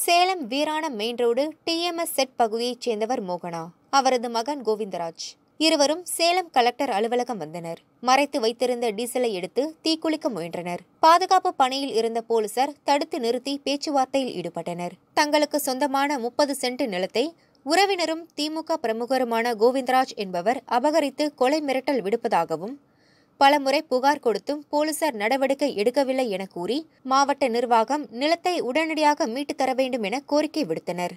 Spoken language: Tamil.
சேலம் வீராண மெயின் ரோடு டிஎம்எஸ் செட் பகுதியைச் சேர்ந்தவர் மோகனா அவரது மகன் கோவிந்தராஜ் இருவரும் சேலம் கலெக்டர் அலுவலகம் வந்தனர் மறைத்து வைத்திருந்த டீசலை எடுத்து தீக்குளிக்க முயன்றனர் பாதுகாப்பு பணியில் இருந்த போலீசார் தடுத்து நிறுத்தி பேச்சுவார்த்தையில் ஈடுபட்டனர் தங்களுக்கு சொந்தமான முப்பது சென்ட் நிலத்தை உறவினரும் திமுக பிரமுகருமான கோவிந்தராஜ் என்பவர் அபகரித்து கொலை மிரட்டல் விடுப்பதாகவும் பலமுறை புகார் கொடுத்தும் போலீசார் நடவடிக்கை எடுக்கவில்லை என கூறி மாவட்ட நிர்வாகம் நிலத்தை உடனடியாக தர வேண்டும் என கோரிக்கை விடுத்தனர்